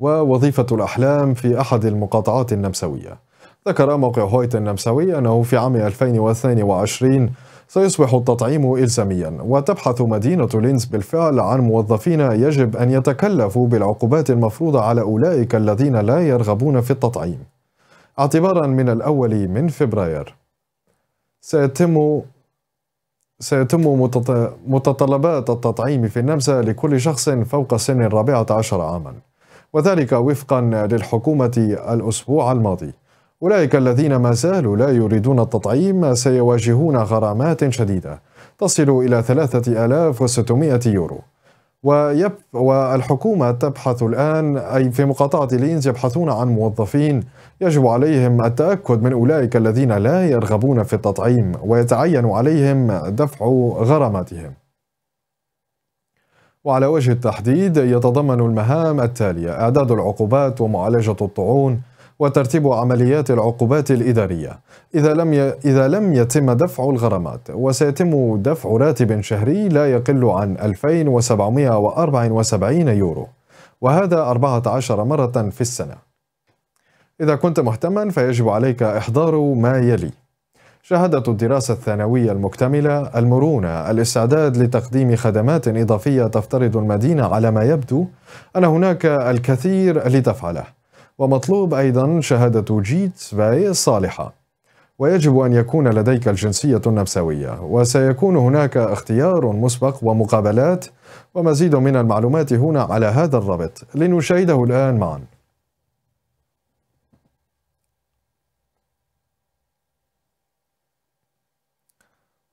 ووظيفة الأحلام في أحد المقاطعات النمساوية ذكر موقع هويت النمساوي أنه في عام 2022 سيصبح التطعيم إلزاميا وتبحث مدينة لينز بالفعل عن موظفين يجب أن يتكلفوا بالعقوبات المفروضة على أولئك الذين لا يرغبون في التطعيم اعتبارا من الأول من فبراير سيتم سيتم متطلبات التطعيم في النمسا لكل شخص فوق سن الرابعة عشر عاماً وذلك وفقا للحكومة الأسبوع الماضي أولئك الذين ما زالوا لا يريدون التطعيم سيواجهون غرامات شديدة تصل إلى 3600 يورو ويب والحكومة تبحث الآن أي في مقاطعة لينز يبحثون عن موظفين يجب عليهم التأكد من أولئك الذين لا يرغبون في التطعيم ويتعين عليهم دفع غراماتهم وعلى وجه التحديد يتضمن المهام التالية إعداد العقوبات ومعالجة الطعون وترتيب عمليات العقوبات الإدارية إذا لم ي... إذا لم يتم دفع الغرامات وسيتم دفع راتب شهري لا يقل عن 2774 يورو وهذا 14 مرة في السنة إذا كنت مهتما فيجب عليك إحضار ما يلي شهدت الدراسة الثانوية المكتملة المرونة الاستعداد لتقديم خدمات إضافية تفترض المدينة على ما يبدو أن هناك الكثير لتفعله ومطلوب أيضا شهادة جيت باي صالحة ويجب أن يكون لديك الجنسية النمساوية وسيكون هناك اختيار مسبق ومقابلات ومزيد من المعلومات هنا على هذا الرابط لنشاهده الآن معاً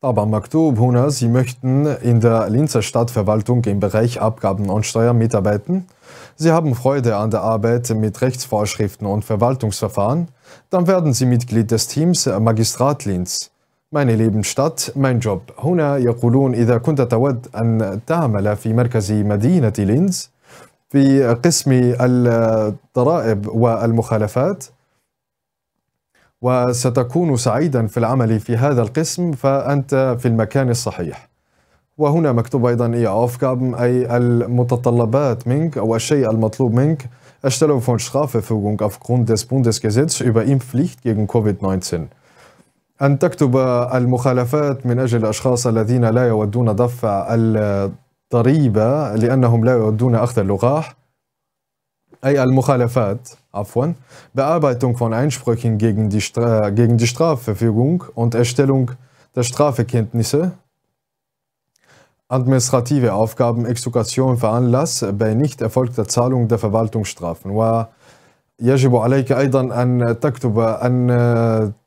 Aber Maktub Huna, Sie möchten in der Linzer Stadtverwaltung im Bereich Abgaben und Steuern mitarbeiten? Sie haben Freude an der Arbeit mit Rechtsvorschriften und Verwaltungsverfahren? Dann werden Sie Mitglied des Teams Magistrat Linz. meine lieben Stadt, mein Job. هنا يقولون إذا كنت تود أن تعمل في مركز مدينة لينز في قسم الضرائب والمخالفات وستكون سعيدا في العمل في هذا القسم فأنت في المكان الصحيح وهنا مكتوب أيضا إيه أي المتطلبات منك أو الشيء المطلوب منك Erstellung von Strafverfügung aufgrund des Bundesgesetzes über Impfpflicht gegen Covid-19. أن تكتب المخالفات من أجل الأشخاص الذين لا يودون دفع الضريبة لأنهم لا يودون أخذ اللقاح أي المخالفات عفوا Bearbeitung von Einsprüchen gegen die, Stra gegen die Strafverfügung und Erstellung der Strafekenntnisse, administrative Aufgaben, Exekution veranlasst bei nicht erfolgter Zahlung der Verwaltungsstrafen. ويجب عليك أيضا أن تكتب أن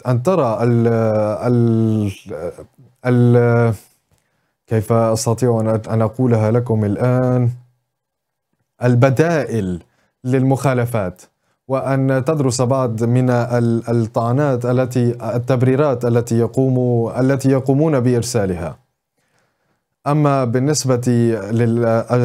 أن ترى ال ال ال كيف أستطيع أن أقولها لكم الآن البدائل للمخالفات وأن تدرس بعض من الطعنات التي التبريرات التي يقوم التي يقومون بإرسالها أما بالنسبة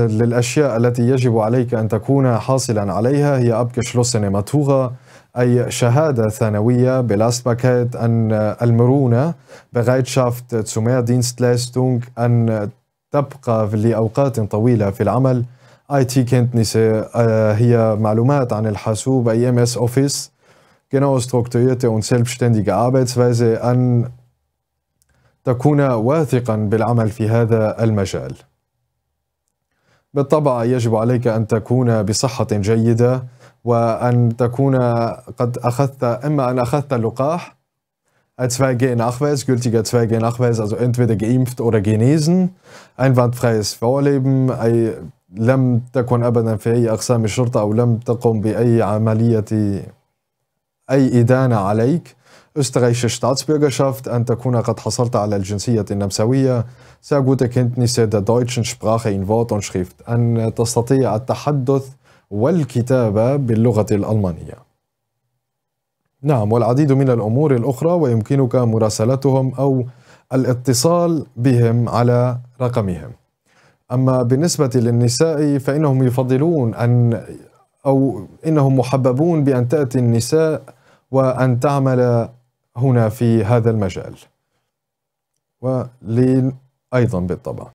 للأشياء التي يجب عليك أن تكون حاصلا عليها هي أبكشلوسن ماتوغا أي شهادة ثانوية بلاست باكيت أن المرونة بغايتشافت تسومير دينستلاستونج أن تبقى لأوقات طويلة في العمل IT-Kenntnisse, äh, hier Malumat an al-Hasub, IMS e Office, genau strukturierte und selbstständige Arbeitsweise an تكون واثقا بالعمل في هذا المجال. بالطبع يجب عليك أن تكون بصحة جيدة وأن تكون قد أخذت إما أن أخذت اللقاح a 2G-Nachweis, gültiger 2G-Nachweis, also entweder geimpft oder genesen, einwandfreies Vorleben, لم تكن أبدا في أي أقسام الشرطة أو لم تقم بأي عملية أي إدانة عليك österreichische Staatsbürgerschaft أن تكون قد حصلت على الجنسية النمساوية sehr gute Kenntnisse der deutschen Sprache in Wort und Schrift أن تستطيع التحدث والكتابة باللغة الألمانية نعم والعديد من الأمور الأخرى ويمكنك مراسلتهم أو الاتصال بهم على رقمهم أما بالنسبة للنساء فإنهم يفضلون أن أو إنهم محببون بأن تأتي النساء وأن تعمل هنا في هذا المجال ولين أيضا بالطبع